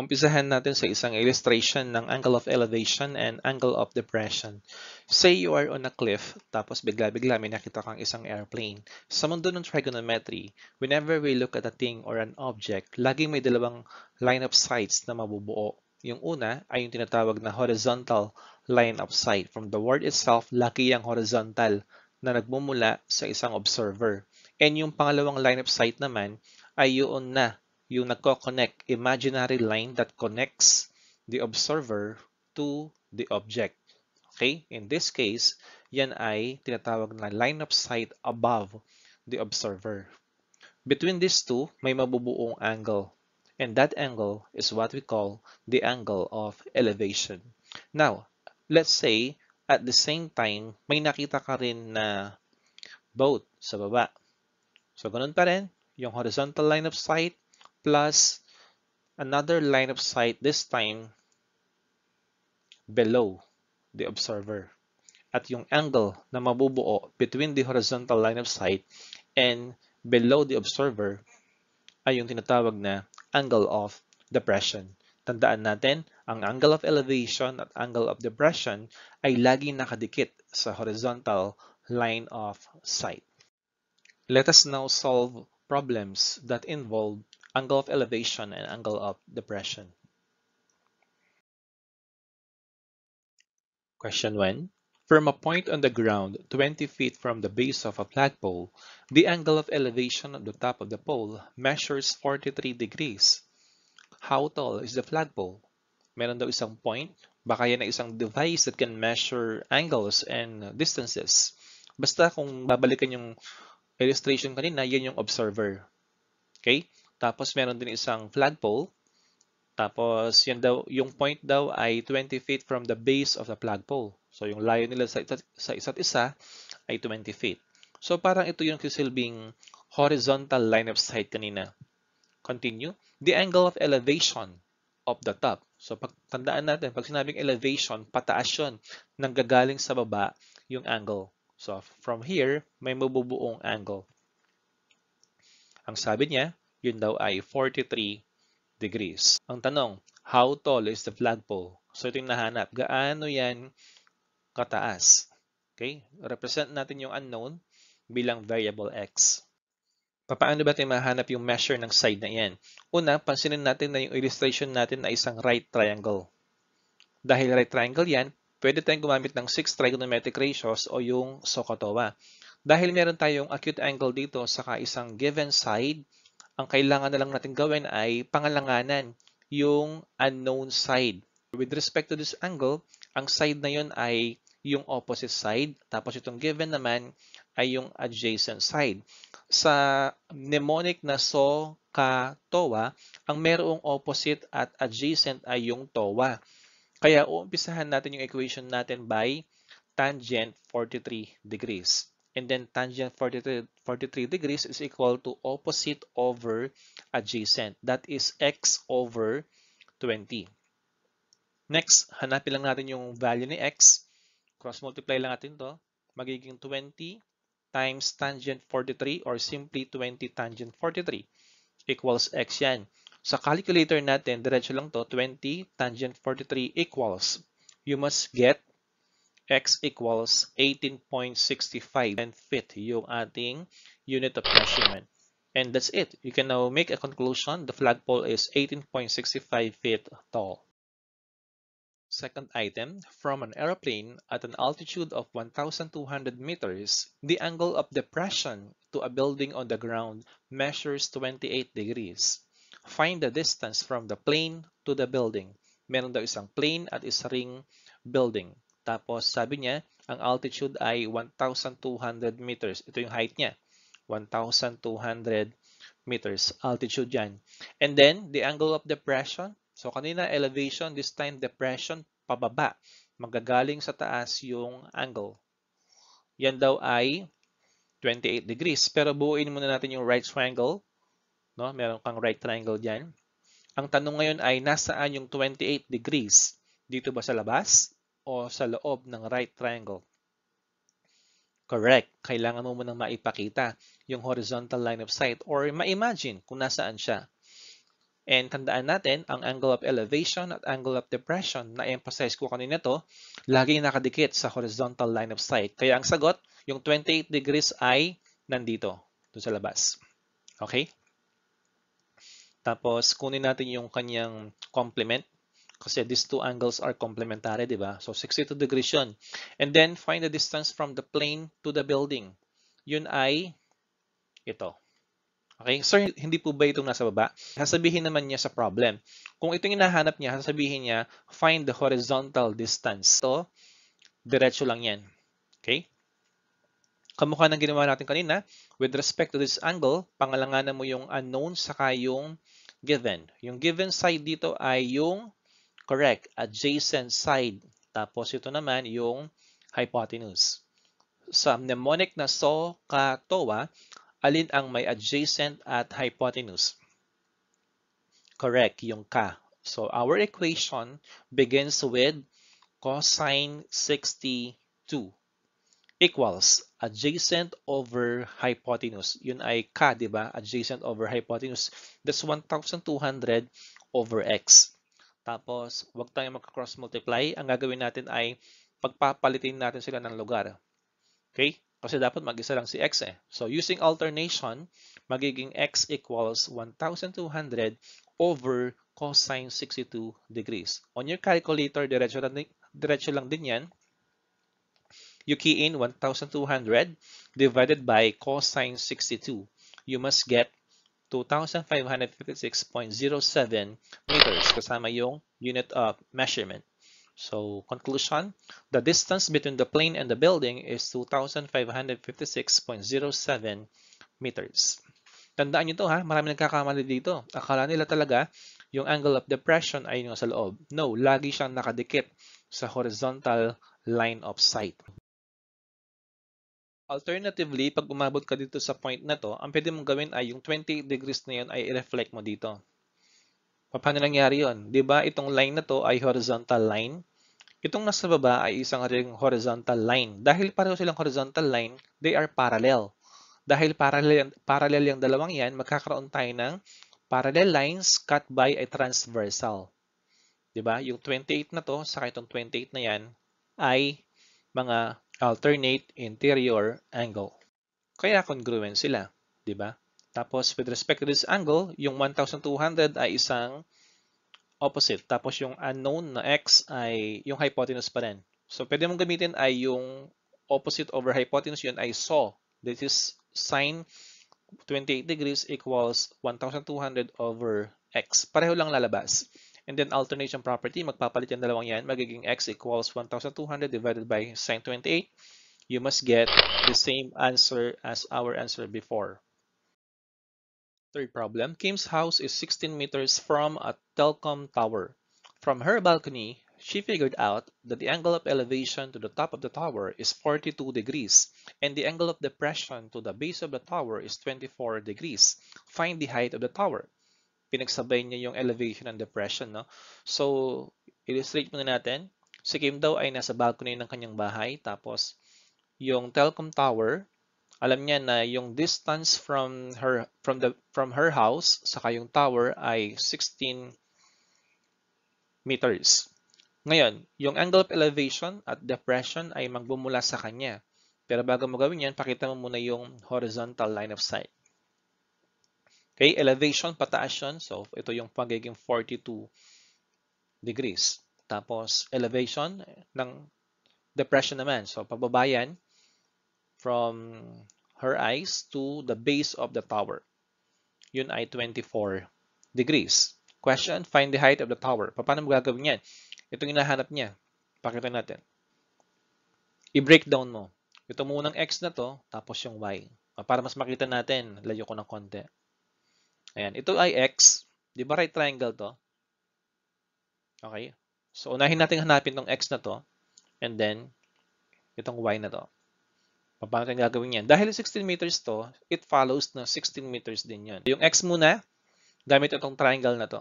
Umpisahan natin sa isang illustration ng angle of elevation and angle of depression. Say you are on a cliff, tapos bigla-bigla may nakita kang isang airplane. Sa mundo ng trigonometry, whenever we look at a thing or an object, laging may dalawang line of sights na mabubuo. Yung una ay yung tinatawag na horizontal line of sight. From the word itself, laki ang horizontal na nagmumula sa isang observer. And yung pangalawang line of sight naman ay yun na yung nagko-connect, imaginary line that connects the observer to the object. Okay? In this case, yan ay tinatawag na line of sight above the observer. Between these two, may mabubuong angle. And that angle is what we call the angle of elevation. Now, let's say at the same time, may nakita ka rin na boat sa baba. So, ganun pa rin, yung horizontal line of sight plus another line of sight this time below the observer at yung angle na mabubuo between the horizontal line of sight and below the observer ay yung tinatawag na angle of depression. Tandaan natin, ang angle of elevation at angle of depression ay lagi nakadikit sa horizontal line of sight. Let us now solve problems that involve angle of elevation and angle of depression. Question 1. From a point on the ground 20 feet from the base of a flagpole, the angle of elevation of the top of the pole measures 43 degrees. How tall is the flagpole? Meron daw isang point, baka yan ay isang device that can measure angles and distances. Basta kung babalikan yung illustration kanina, yan yung observer. Okay? Tapos meron din isang flagpole. Tapos yan daw, yung point daw ay 20 feet from the base of the flagpole. So yung layo nila sa, isa, sa isa't isa ay 20 feet. So parang ito yung kisilbing horizontal line of sight kanina. Continue. The angle of elevation of the top. So pag tandaan natin, pag sinabing elevation, pataas yun. Nanggagaling sa baba yung angle. So from here, may mabubuong angle. Ang sabi niya, yun daw ay 43 degrees. Ang tanong, how tall is the flagpole? So ito yung nahanap. Gaano yan kataas? Okay? Represent natin yung unknown bilang variable x. Paano ba tayo mahanap yung measure ng side na yan? Una, pansinin natin na yung illustration natin ay isang right triangle. Dahil right triangle yan, pwede tayong gumamit ng 6 trigonometric ratios o yung SOHCAHTOA. Dahil meron tayong acute angle dito sa isang given side, ang kailangan na lang natin gawin ay pangalanganan yung unknown side. With respect to this angle, ang side na yon ay yung opposite side, tapos itong given naman ay yung adjacent side. Sa mnemonic na so, ka, towa, ang merong opposite at adjacent ay yung towa. Kaya uumpisahan natin yung equation natin by tangent 43 degrees and then tangent 43, 43 degrees is equal to opposite over adjacent. That is x over 20. Next, hanapin lang natin yung value ni x. Cross-multiply lang natin to. Magiging 20 times tangent 43 or simply 20 tangent 43 equals x yan. Sa calculator natin, diretso lang to, 20 tangent 43 equals. You must get x equals 18.65 and fit yung ating unit of measurement. And that's it. You can now make a conclusion. The flagpole is 18.65 feet tall. Second item, from an airplane at an altitude of 1,200 meters, the angle of depression to a building on the ground measures 28 degrees. Find the distance from the plane to the building. Meron daw isang plane at isa ring building. Tapos sabi niya, ang altitude ay 1,200 meters. Ito yung height niya. 1,200 meters. Altitude yan. And then, the angle of depression. So kanina elevation, this time depression, pababa. Magagaling sa taas yung angle. Yan daw ay 28 degrees. Pero buuin muna natin yung right triangle. No? Meron kang right triangle dyan. Ang tanong ngayon ay, nasaan yung 28 degrees? Dito ba sa labas? o sa loob ng right triangle. Correct. Kailangan mo munang maipakita yung horizontal line of sight or ma-imagine kung nasaan siya. And tandaan natin, ang angle of elevation at angle of depression na emphasize ko kanina to, lagi nakadikit sa horizontal line of sight. Kaya ang sagot, yung 28 degrees ay nandito, doon sa labas. Okay? Tapos, kunin natin yung kanyang complement. Kasi these two angles are complementary, di ba? So 62 degrees yun. And then find the distance from the plane to the building. Yun ay ito. Okay, sir, hindi po ba itong nasa baba? Sasabihin naman niya sa problem. Kung itong hinahanap niya, sasabihin niya, find the horizontal distance. Ito, diretso lang yan. Okay? Kamukha ng ginawa natin kanina, with respect to this angle, pangalanganan mo yung unknown saka yung given. Yung given side dito ay yung Correct. Adjacent side. Tapos ito naman yung hypotenuse. Sa mnemonic na so katowa, alin ang may adjacent at hypotenuse? Correct, yung ka. So our equation begins with cosine 62 equals adjacent over hypotenuse. Yun ay ka, di ba? Adjacent over hypotenuse. That's 1,200 over x. Tapos, wag tayong mag-cross multiply. Ang gagawin natin ay pagpapalitin natin sila ng lugar. Okay? Kasi dapat mag-isa lang si x eh. So, using alternation, magiging x equals 1,200 over cosine 62 degrees. On your calculator, diretso lang, diretso lang din yan. You key in 1,200 divided by cosine 62. You must get 2,556.07 meters kasama yung unit of measurement. So, conclusion, the distance between the plane and the building is 2,556.07 meters. Tandaan nyo to ha, marami nagkakamali dito. Akala nila talaga yung angle of depression ay yung sa loob. No, lagi siyang nakadikit sa horizontal line of sight. Alternatively, pag umabot ka dito sa point na to, ang pwede mong gawin ay yung 28 degrees na yun ay i reflect mo dito. Paano nangyari yun? ba diba, itong line na to ay horizontal line. Itong nasa baba ay isang ring horizontal line. Dahil pareho silang horizontal line, they are parallel. Dahil parallel, parallel yung dalawang yan, magkakaroon tayo ng parallel lines cut by a transversal. ba diba? Yung 28 na to, sa itong 28 na yan, ay mga alternate interior angle. Kaya congruent sila, di ba? Tapos with respect to this angle, yung 1200 ay isang opposite. Tapos yung unknown na x ay yung hypotenuse pa rin. So pwede mong gamitin ay yung opposite over hypotenuse yun ay saw. This is sine 28 degrees equals 1200 over x. Pareho lang lalabas. And then alternation property, magpapalit yung dalawang yan, magiging x equals 1,200 divided by sine 28. You must get the same answer as our answer before. Third problem, Kim's house is 16 meters from a telecom tower. From her balcony, she figured out that the angle of elevation to the top of the tower is 42 degrees and the angle of depression to the base of the tower is 24 degrees. Find the height of the tower. pinagsabay niya yung elevation and depression. No? So, illustrate muna natin. Si Kim daw ay nasa balcony ng kanyang bahay. Tapos, yung telecom tower, alam niya na yung distance from her from the from her house saka yung tower ay 16 meters. Ngayon, yung angle of elevation at depression ay magmumula sa kanya. Pero bago mo gawin yan, pakita mo muna yung horizontal line of sight. Okay, elevation pataas yun. So, ito yung pagiging 42 degrees. Tapos, elevation ng depression naman. So, pababa yan from her eyes to the base of the tower. Yun ay 24 degrees. Question, find the height of the tower. Paano mo gagawin yan? Ito yung hinahanap niya. Pakita natin. I-breakdown mo. Ito munang x na to, tapos yung y. Para mas makita natin, layo ko ng konti. Ayan, ito ay x. Di ba right triangle to? Okay. So, unahin natin hanapin tong x na to. And then, itong y na to. Paano tayo gagawin yan? Dahil 16 meters to, it follows na 16 meters din yun. Yung x muna, gamit itong triangle na to.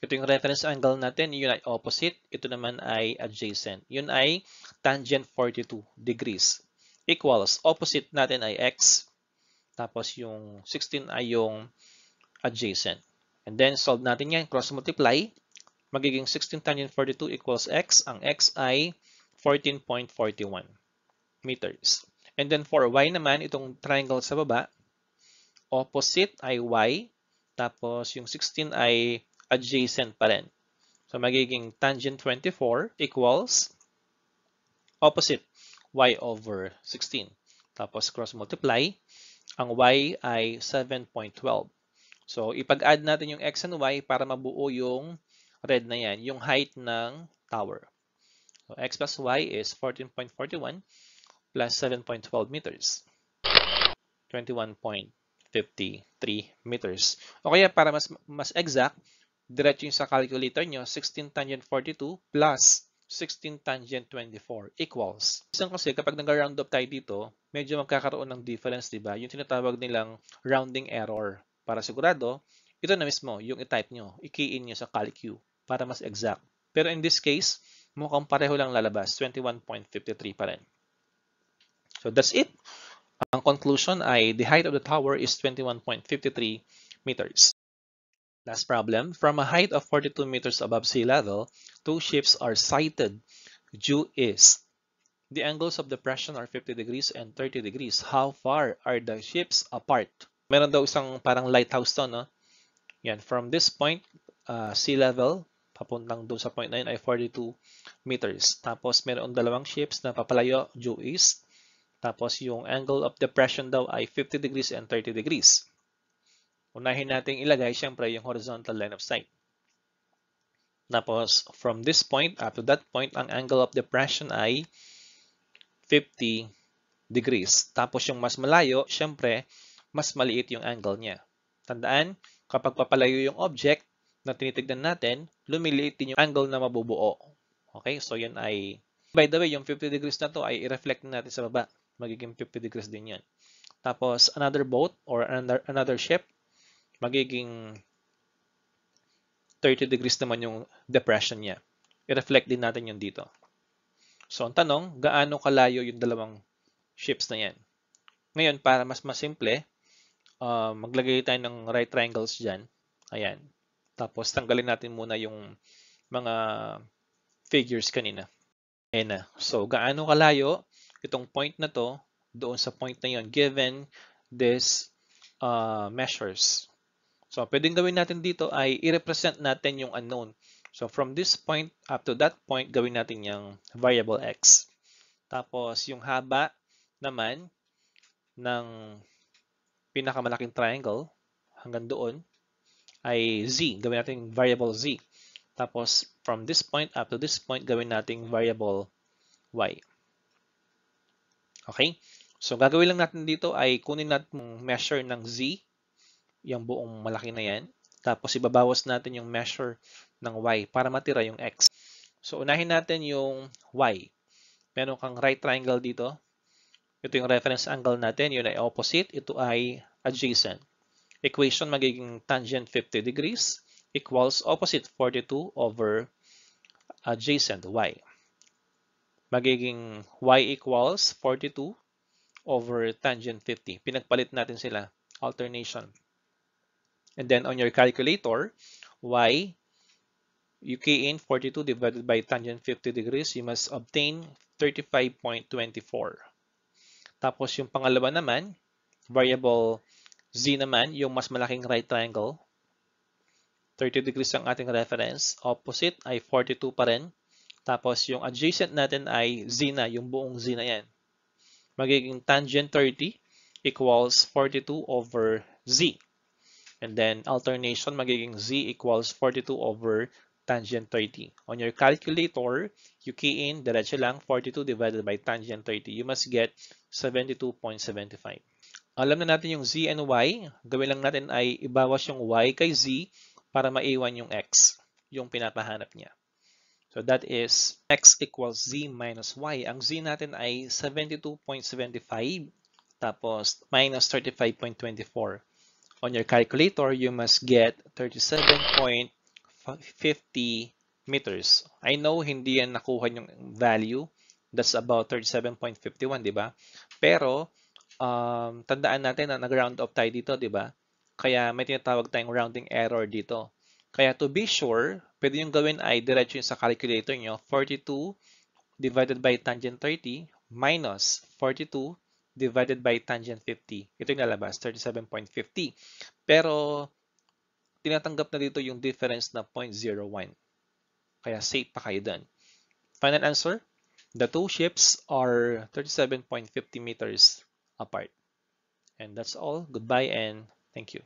Ito yung reference angle natin. Yun ay opposite. Ito naman ay adjacent. Yun ay tangent 42 degrees. Equals. Opposite natin ay x. Tapos yung 16 ay yung adjacent. And then solve natin yan, cross multiply. Magiging 16 tangent 42 equals x. Ang x ay 14.41 meters. And then for y naman, itong triangle sa baba, opposite ay y. Tapos yung 16 ay adjacent pa rin. So magiging tangent 24 equals opposite y over 16. Tapos cross multiply. Ang y ay 7.12. So, ipag-add natin yung x and y para mabuo yung red na yan, yung height ng tower. So, x plus y is 14.41 plus 7.12 meters. 21.53 meters. O kaya para mas, mas exact, diretso yung sa calculator nyo, 16 tangent 42 plus 16 tangent 24 equals. Isang kasi kapag nag-round up tayo dito, medyo magkakaroon ng difference, di ba? Yung tinatawag nilang rounding error. Para sigurado, ito na mismo yung i-type nyo, i-key-in nyo sa CalQ para mas exact. Pero in this case, mukhang pareho lang lalabas, 21.53 pa rin. So that's it. Ang conclusion ay the height of the tower is 21.53 meters. Last problem, from a height of 42 meters above sea level, two ships are sighted due east. The angles of depression are 50 degrees and 30 degrees. How far are the ships apart? Meron daw isang parang lighthouse to, no? Yan, from this point, uh, sea level, papuntang doon sa point 9 ay 42 meters. Tapos meron dalawang ships na papalayo due east. Tapos yung angle of depression daw ay 50 degrees and 30 degrees unahin nating ilagay siyempre yung horizontal line of sight. Tapos, from this point up ah, to that point, ang angle of depression ay 50 degrees. Tapos yung mas malayo, syempre, mas maliit yung angle niya. Tandaan, kapag papalayo yung object na tinitignan natin, lumiliit din yung angle na mabubuo. Okay, so yan ay, by the way, yung 50 degrees na to ay i-reflect natin sa baba. Magiging 50 degrees din yan. Tapos, another boat or another, another ship magiging 30 degrees naman yung depression niya. I-reflect din natin yun dito. So, ang tanong, gaano kalayo yung dalawang ships na yan? Ngayon, para mas masimple, uh, maglagay tayo ng right triangles dyan. Ayan. Tapos, tanggalin natin muna yung mga figures kanina. Ayan na. So, gaano kalayo itong point na to doon sa point na yun given this uh, measures. So, pwedeng gawin natin dito ay i-represent natin yung unknown. So, from this point up to that point, gawin natin yung variable x. Tapos, yung haba naman ng pinakamalaking triangle hanggang doon ay z. Gawin natin variable z. Tapos, from this point up to this point, gawin natin variable y. Okay? So, gagawin lang natin dito ay kunin natin measure ng z yung buong malaki na yan. Tapos ibabawas natin yung measure ng y para matira yung x. So unahin natin yung y. Meron kang right triangle dito. Ito yung reference angle natin. Yun ay opposite. Ito ay adjacent. Equation magiging tangent 50 degrees equals opposite 42 over adjacent y. Magiging y equals 42 over tangent 50. Pinagpalit natin sila. Alternation. And then on your calculator, y, you key in 42 divided by tangent 50 degrees, you must obtain 35.24. Tapos yung pangalawa naman, variable z naman, yung mas malaking right triangle, 30 degrees ang ating reference. Opposite ay 42 pa rin. Tapos yung adjacent natin ay z na, yung buong z na yan. Magiging tangent 30 equals 42 over z. And then alternation magiging z equals 42 over tangent 30. On your calculator, you key in diretso lang 42 divided by tangent 30. You must get 72.75. Alam na natin yung z and y. Gawin lang natin ay ibawas yung y kay z para maiwan yung x, yung pinapahanap niya. So that is x equals z minus y. Ang z natin ay 72.75 tapos minus 35.24 on your calculator, you must get 37.50 meters. I know hindi yan nakuha yung value. That's about 37.51, di ba? Pero, um, tandaan natin na nag-round off tayo dito, di ba? Kaya may tinatawag tayong rounding error dito. Kaya to be sure, pwede yung gawin ay diretso yung sa calculator nyo, 42 divided by tangent 30 minus 42 divided by tangent 50. Ito yung lalabas, 37.50. Pero, tinatanggap na dito yung difference na 0.01. Kaya safe pa kayo dun. Final answer, the two ships are 37.50 meters apart. And that's all. Goodbye and thank you.